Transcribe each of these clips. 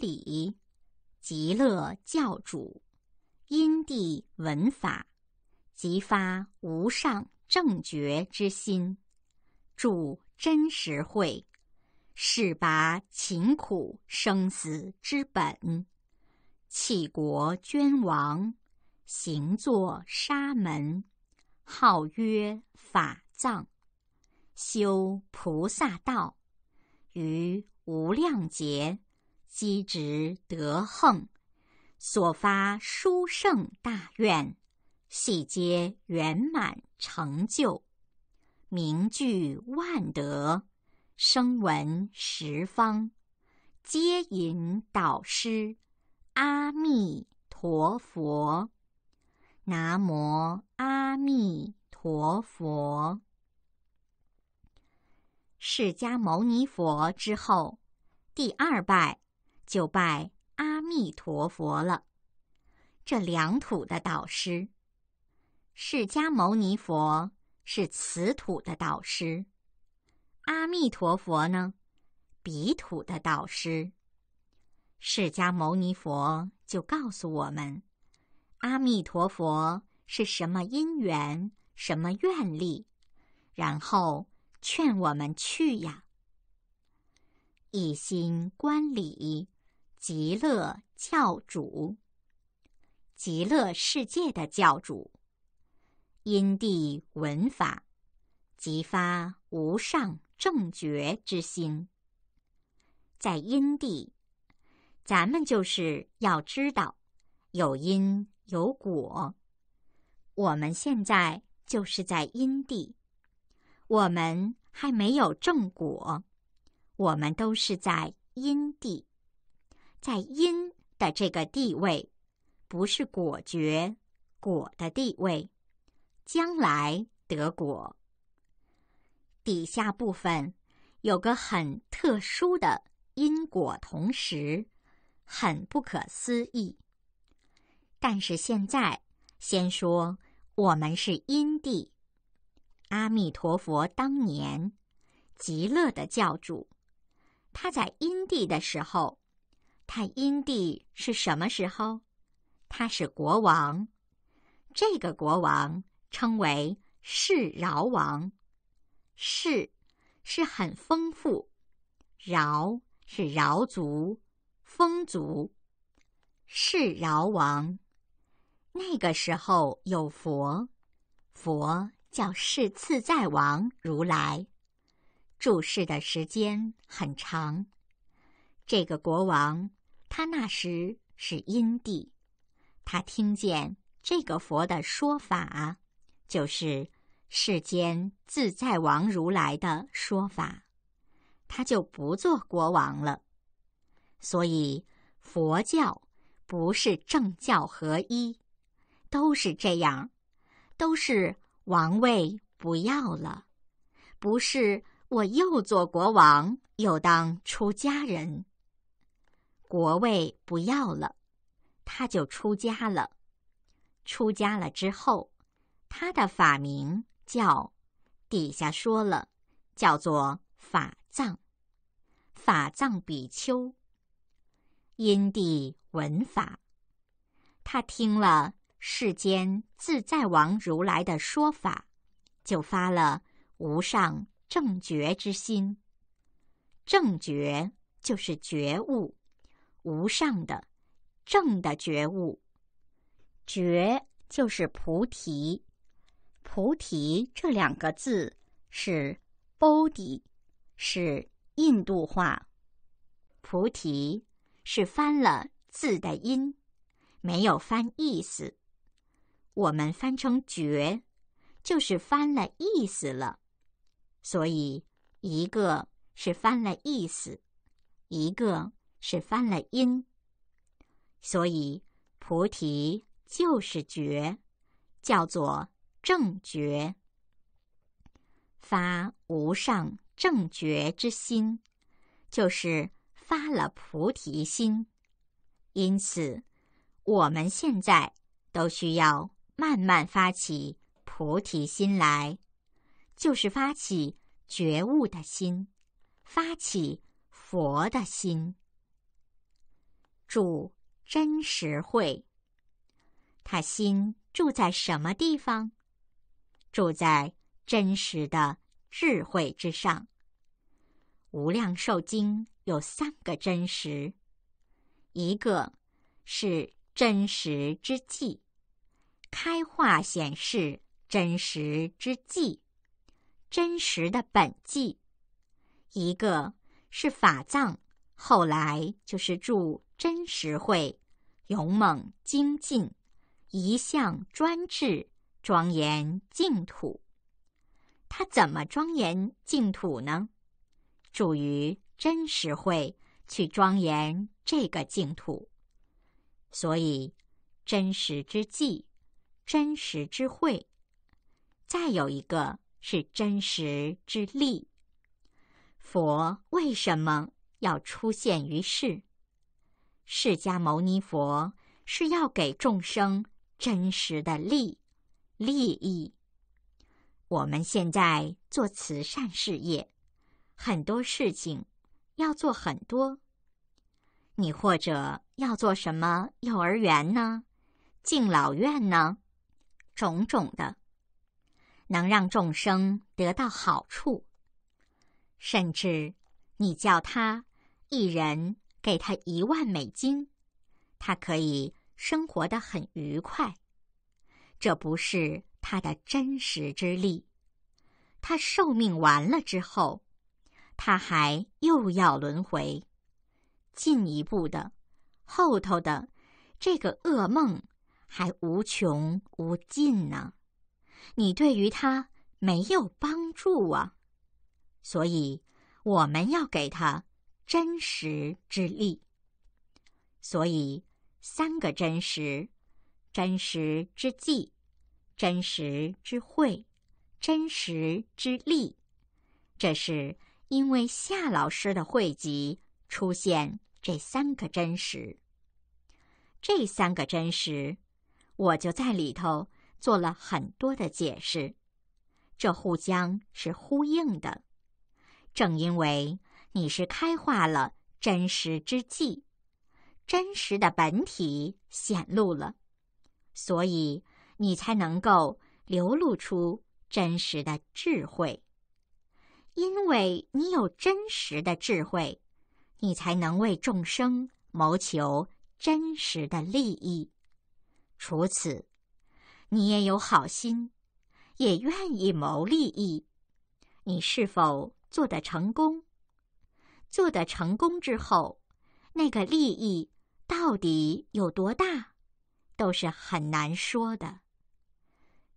礼极乐教主，因地闻法，即发无上正觉之心，住真实会，释拔勤苦生死之本，弃国捐王，行作沙门，号曰法藏，修菩萨道，于无量劫。积直德横，所发殊胜大愿，悉皆圆满成就，名具万德，声闻十方，皆引导师阿弥陀佛，南无阿弥陀佛。释迦牟尼佛之后，第二拜。就拜阿弥陀佛了，这良土的导师；释迦牟尼佛是此土的导师，阿弥陀佛呢，彼土的导师。释迦牟尼佛就告诉我们：阿弥陀佛是什么因缘，什么愿力，然后劝我们去呀，一心观礼。极乐教主，极乐世界的教主，因地闻法，即发无上正觉之心。在因地，咱们就是要知道有因有果。我们现在就是在因地，我们还没有正果，我们都是在因地。在因的这个地位，不是果觉果的地位，将来得果。底下部分有个很特殊的因果，同时很不可思议。但是现在先说，我们是因地。阿弥陀佛当年极乐的教主，他在因地的时候。太阴帝是什么时候？他是国王，这个国王称为释饶王。释是很丰富，饶是饶族，丰族。释饶王，那个时候有佛，佛叫释自在王如来，住世的时间很长。这个国王。他那时是阴地，他听见这个佛的说法，就是世间自在王如来的说法，他就不做国王了。所以佛教不是政教合一，都是这样，都是王位不要了，不是我又做国王又当出家人。国位不要了，他就出家了。出家了之后，他的法名叫，底下说了，叫做法藏。法藏比丘，因地闻法，他听了世间自在王如来的说法，就发了无上正觉之心。正觉就是觉悟。无上的正的觉悟，觉就是菩提，菩提这两个字是 body，是印度话，菩提是翻了字的音，没有翻意思，我们翻成觉，就是翻了意思了，所以一个是翻了意思，一个。是翻了音，所以菩提就是觉，叫做正觉。发无上正觉之心，就是发了菩提心。因此，我们现在都需要慢慢发起菩提心来，就是发起觉悟的心，发起佛的心。住真实慧，他心住在什么地方？住在真实的智慧之上。无量寿经有三个真实，一个，是真实之际，开化显示真实之际，真实的本记；一个是法藏，后来就是住。真实慧，勇猛精进，一向专制，庄严净土。他怎么庄严净土呢？助于真实慧去庄严这个净土。所以，真实之际，真实之慧，再有一个是真实之力。佛为什么要出现于世？释迦牟尼佛是要给众生真实的利利益。我们现在做慈善事业，很多事情要做很多。你或者要做什么幼儿园呢？敬老院呢？种种的，能让众生得到好处，甚至你叫他一人。给他一万美金，他可以生活的很愉快。这不是他的真实之力。他寿命完了之后，他还又要轮回，进一步的，后头的这个噩梦还无穷无尽呢。你对于他没有帮助啊，所以我们要给他。真实之力，所以三个真实，真实之计，真实之会，真实之力，这是因为夏老师的汇集出现这三个真实。这三个真实，我就在里头做了很多的解释，这互相是呼应的，正因为。你是开化了真实之际，真实的本体显露了，所以你才能够流露出真实的智慧。因为你有真实的智慧，你才能为众生谋求真实的利益。除此，你也有好心，也愿意谋利益。你是否做得成功？做的成功之后，那个利益到底有多大，都是很难说的。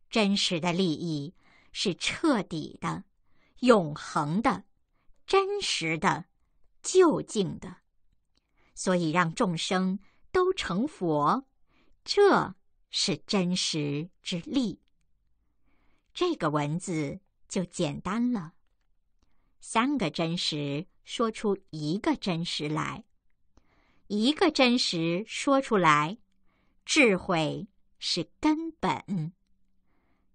真实的利益是彻底的、永恒的、真实的、究竟的。所以，让众生都成佛，这是真实之利。这个文字就简单了。三个真实说出一个真实来，一个真实说出来，智慧是根本。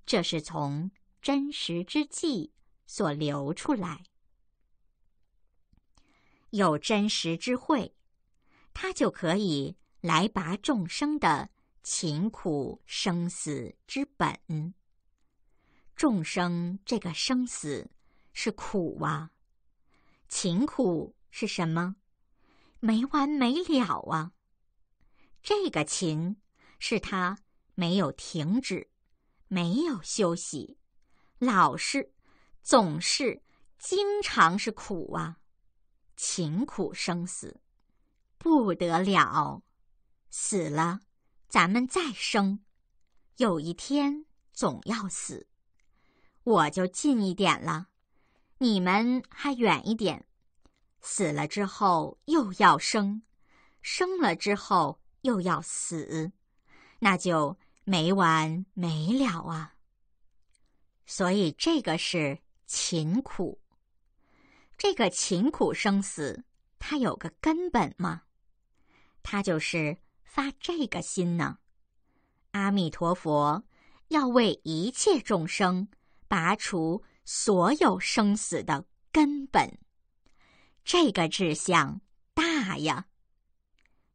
这是从真实之际所流出来，有真实之慧，它就可以来拔众生的勤苦生死之本。众生这个生死。是苦啊，勤苦是什么？没完没了啊！这个勤是他没有停止，没有休息，老是，总是，经常是苦啊。勤苦生死不得了，死了，咱们再生，有一天总要死，我就近一点了。你们还远一点，死了之后又要生，生了之后又要死，那就没完没了啊！所以这个是勤苦，这个勤苦生死，它有个根本吗？它就是发这个心呢。阿弥陀佛，要为一切众生拔除。所有生死的根本，这个志向大呀。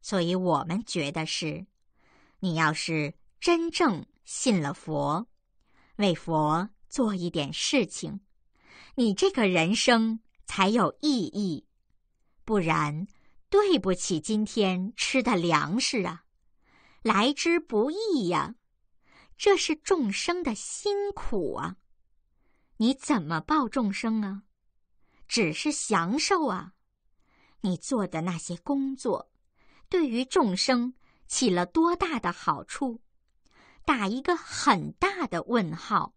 所以我们觉得是，你要是真正信了佛，为佛做一点事情，你这个人生才有意义。不然，对不起，今天吃的粮食啊，来之不易呀，这是众生的辛苦啊。你怎么报众生啊？只是享受啊！你做的那些工作，对于众生起了多大的好处？打一个很大的问号。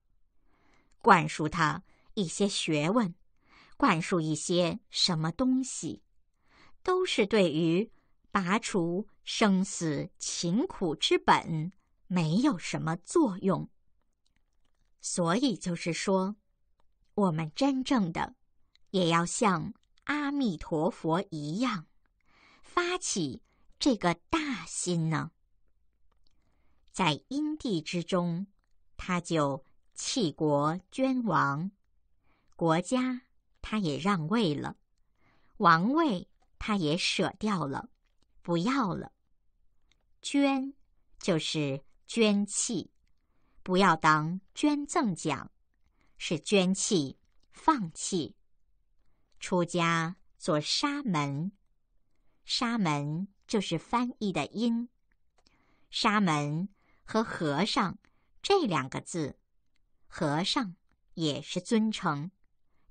灌输他一些学问，灌输一些什么东西，都是对于拔除生死勤苦之本没有什么作用。所以就是说。我们真正的也要像阿弥陀佛一样发起这个大心呢，在因地之中，他就弃国捐王，国家他也让位了，王位他也舍掉了，不要了。捐就是捐弃，不要当捐赠奖。是捐弃、放弃，出家做沙门。沙门就是翻译的音。沙门和和尚这两个字，和尚也是尊称，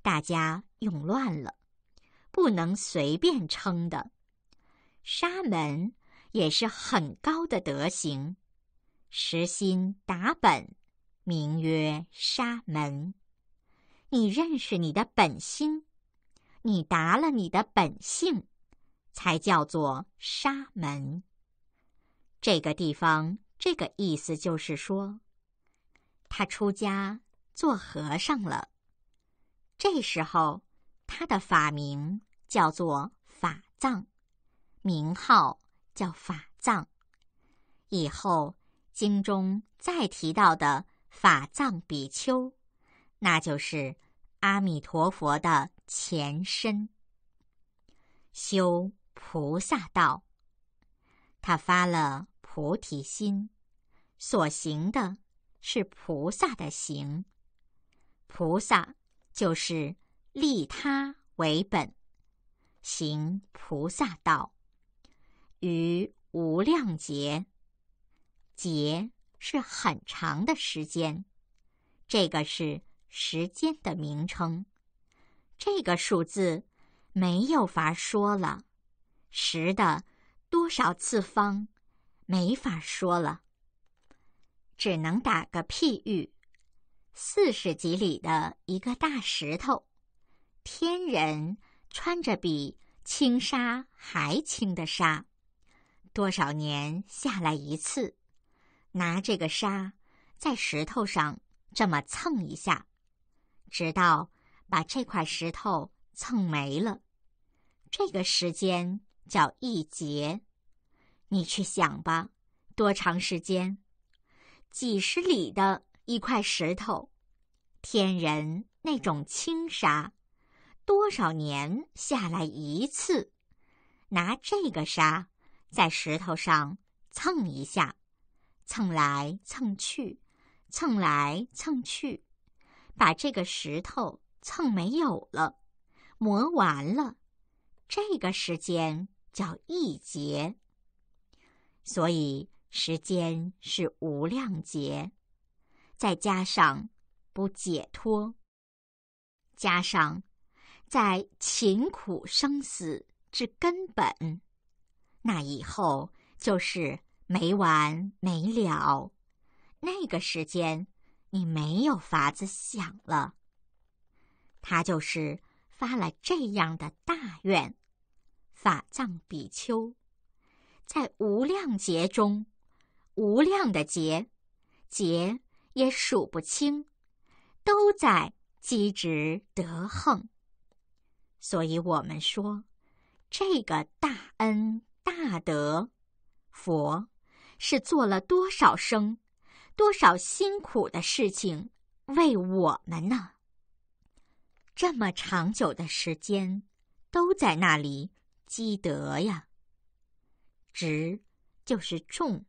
大家用乱了，不能随便称的。沙门也是很高的德行，实心打本。名曰沙门。你认识你的本心，你达了你的本性，才叫做沙门。这个地方，这个意思就是说，他出家做和尚了。这时候，他的法名叫做法藏，名号叫法藏。以后经中再提到的。法藏比丘，那就是阿弥陀佛的前身。修菩萨道，他发了菩提心，所行的是菩萨的行。菩萨就是利他为本，行菩萨道，于无量劫，劫。是很长的时间，这个是时间的名称。这个数字没有法说了，十的多少次方，没法说了，只能打个譬喻：四十几里的一个大石头，天人穿着比轻纱还轻的纱，多少年下来一次。拿这个沙，在石头上这么蹭一下，直到把这块石头蹭没了。这个时间叫一节，你去想吧，多长时间？几十里的一块石头，天人那种轻沙，多少年下来一次，拿这个沙在石头上蹭一下。蹭来蹭去，蹭来蹭去，把这个石头蹭没有了，磨完了。这个时间叫一劫，所以时间是无量劫。再加上不解脱，加上在勤苦生死之根本，那以后就是。没完没了，那个时间你没有法子想了。他就是发了这样的大愿，法藏比丘在无量劫中，无量的劫，劫也数不清，都在积值得横。所以我们说，这个大恩大德，佛。是做了多少生，多少辛苦的事情为我们呢？这么长久的时间，都在那里积德呀。值就是重，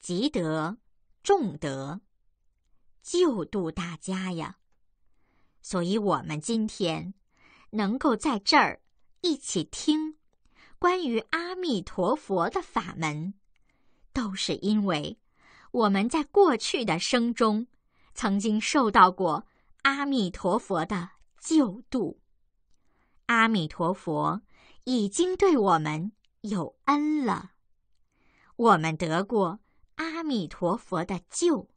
积德重德，救度大家呀。所以我们今天能够在这儿一起听关于阿弥陀佛的法门。都是因为我们在过去的生中，曾经受到过阿弥陀佛的救度，阿弥陀佛已经对我们有恩了，我们得过阿弥陀佛的救，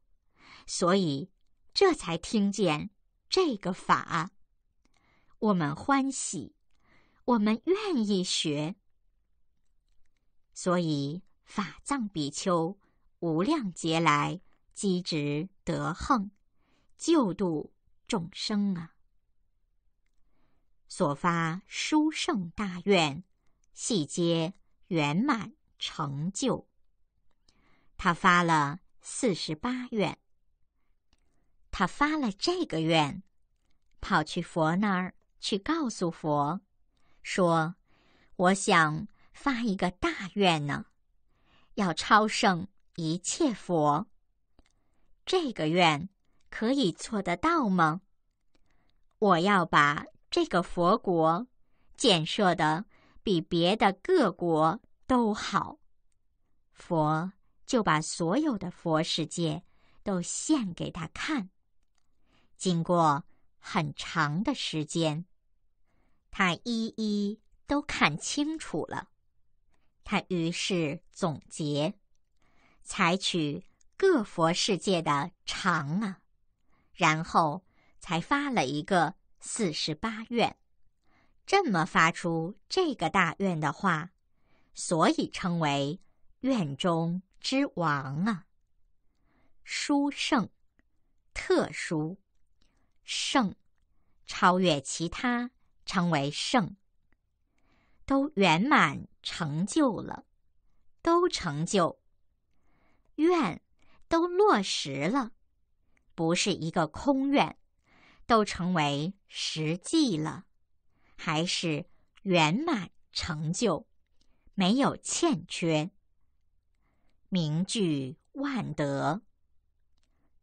所以这才听见这个法，我们欢喜，我们愿意学，所以。法藏比丘，无量劫来积值德横，救度众生啊！所发殊胜大愿，悉皆圆满成就。他发了四十八愿，他发了这个愿，跑去佛那儿去告诉佛，说：“我想发一个大愿呢。”要超胜一切佛，这个愿可以做得到吗？我要把这个佛国建设的比别的各国都好，佛就把所有的佛世界都献给他看。经过很长的时间，他一一都看清楚了。他于是总结，采取各佛世界的长啊，然后才发了一个四十八愿。这么发出这个大愿的话，所以称为愿中之王啊。殊胜，特殊，胜，超越其他，称为胜，都圆满。成就了，都成就。愿都落实了，不是一个空愿，都成为实际了，还是圆满成就，没有欠缺。名句万德，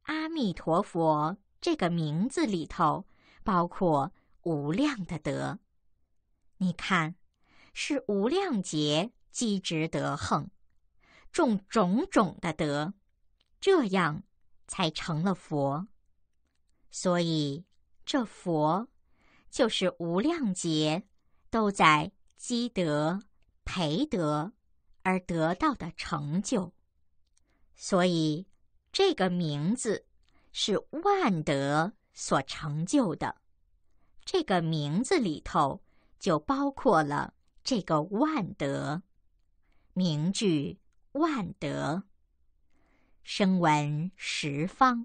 阿弥陀佛这个名字里头包括无量的德，你看。是无量劫积值得横，种种种的德，这样才成了佛。所以这佛就是无量劫都在积德培德而得到的成就。所以这个名字是万德所成就的。这个名字里头就包括了。这个万德，名句万德。声闻十方，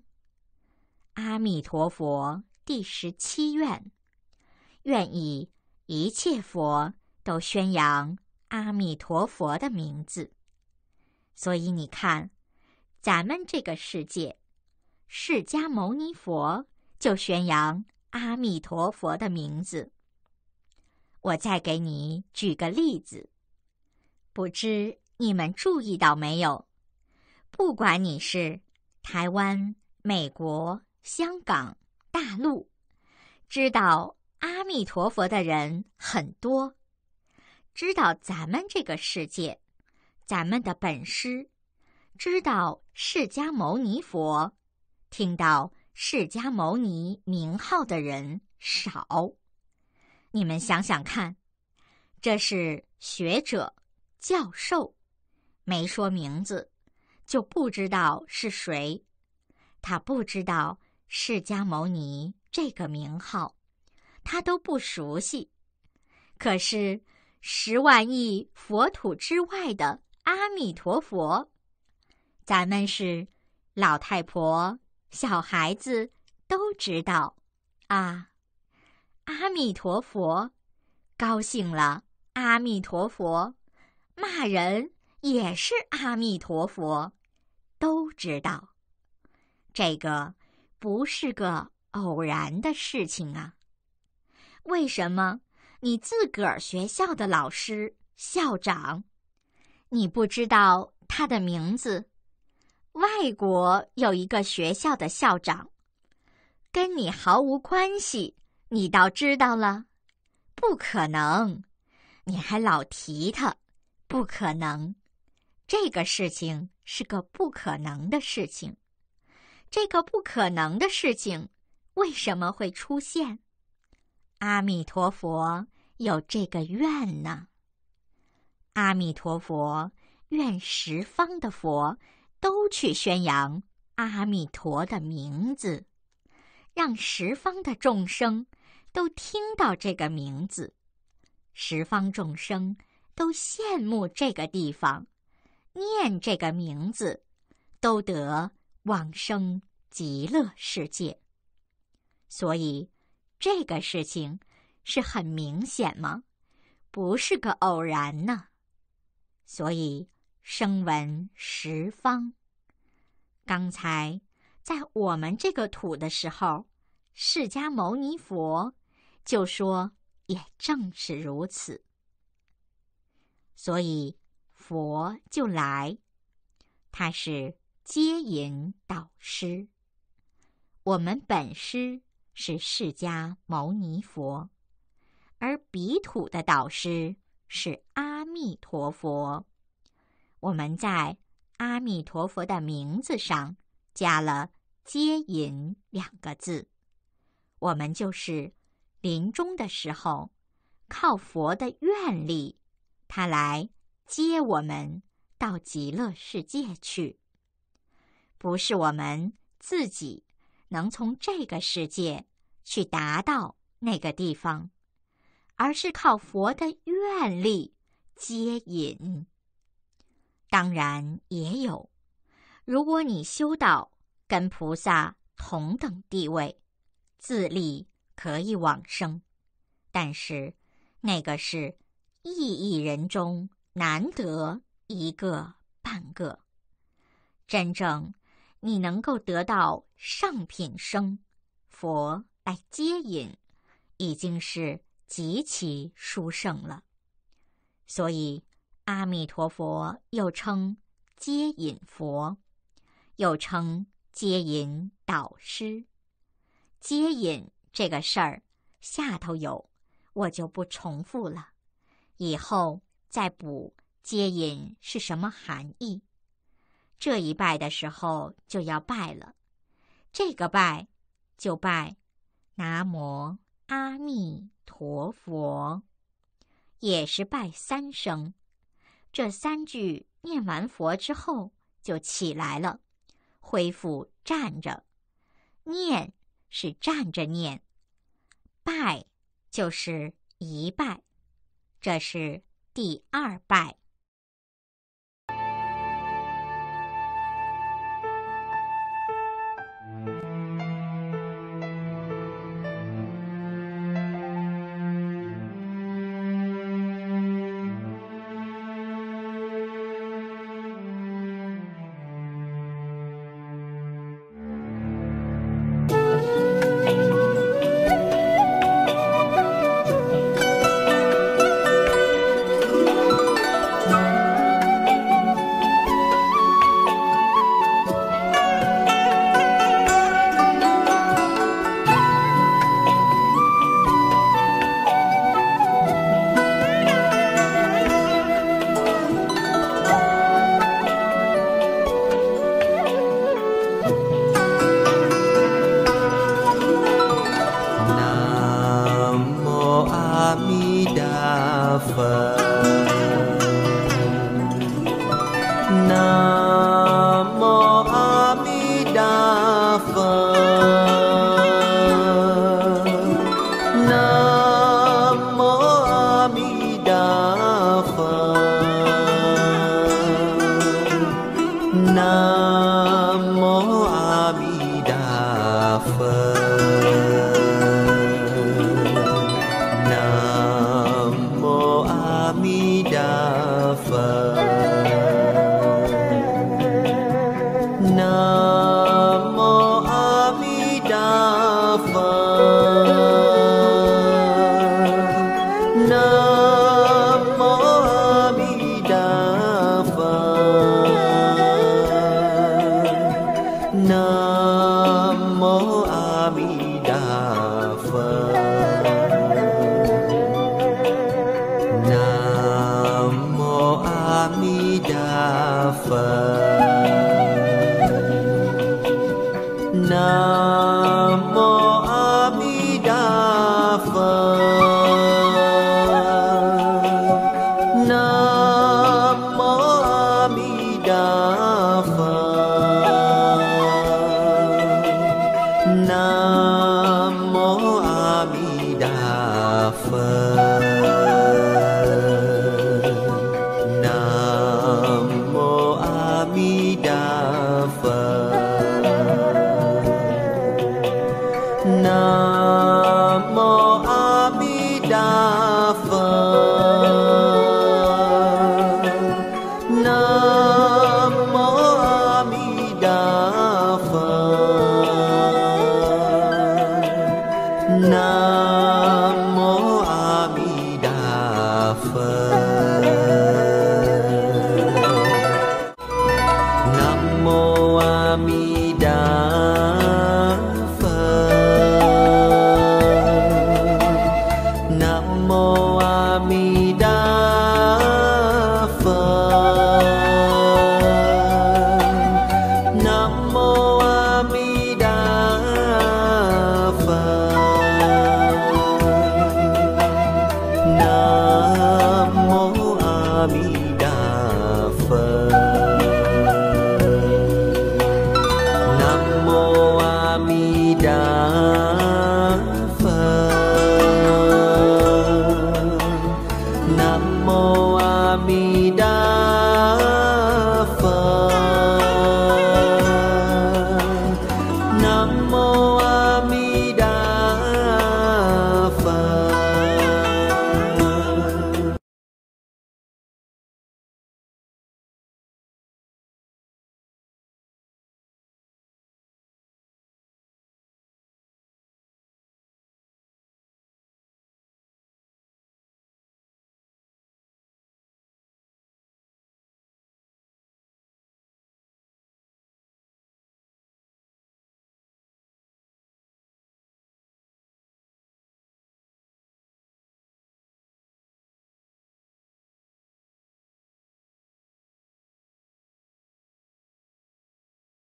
阿弥陀佛第十七愿，愿以一切佛都宣扬阿弥陀佛的名字。所以你看，咱们这个世界，释迦牟尼佛就宣扬阿弥陀佛的名字。我再给你举个例子，不知你们注意到没有？不管你是台湾、美国、香港、大陆，知道阿弥陀佛的人很多；知道咱们这个世界、咱们的本师，知道释迦牟尼佛、听到释迦牟尼名号的人少。你们想想看，这是学者、教授，没说名字，就不知道是谁。他不知道释迦牟尼这个名号，他都不熟悉。可是十万亿佛土之外的阿弥陀佛，咱们是老太婆、小孩子都知道啊。阿弥陀佛，高兴了。阿弥陀佛，骂人也是阿弥陀佛，都知道，这个不是个偶然的事情啊。为什么你自个儿学校的老师、校长，你不知道他的名字？外国有一个学校的校长，跟你毫无关系。你倒知道了，不可能！你还老提他，不可能！这个事情是个不可能的事情。这个不可能的事情，为什么会出现？阿弥陀佛有这个愿呢？阿弥陀佛愿十方的佛都去宣扬阿弥陀的名字，让十方的众生。都听到这个名字，十方众生都羡慕这个地方，念这个名字，都得往生极乐世界。所以这个事情是很明显吗？不是个偶然呢。所以声闻十方，刚才在我们这个土的时候，释迦牟尼佛。就说，也正是如此。所以，佛就来，他是接引导师。我们本师是释迦牟尼佛，而彼土的导师是阿弥陀佛。我们在阿弥陀佛的名字上加了“接引”两个字，我们就是。临终的时候，靠佛的愿力，他来接我们到极乐世界去。不是我们自己能从这个世界去达到那个地方，而是靠佛的愿力接引。当然也有，如果你修到跟菩萨同等地位，自立。可以往生，但是那个是亿亿人中难得一个半个。真正你能够得到上品生佛来接引，已经是极其殊胜了。所以，阿弥陀佛又称接引佛，又称接引导师，接引。这个事儿，下头有，我就不重复了。以后再补接引是什么含义？这一拜的时候就要拜了，这个拜就拜“南无阿弥陀佛”，也是拜三声。这三句念完佛之后就起来了，恢复站着念，是站着念。拜就是一拜，这是第二拜。